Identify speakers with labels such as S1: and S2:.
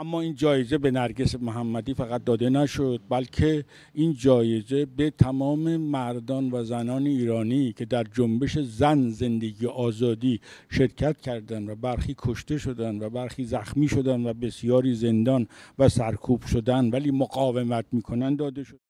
S1: اما این جایزه به نرگس محمدی فقط داده نشد بلکه این جایزه به تمام مردان و زنان ایرانی که در جنبش زن زندگی آزادی شرکت کردند و برخی کشته شدند و برخی زخمی شدند و بسیاری زندان و سرکوب شدند ولی مقاومت میکنند داده شد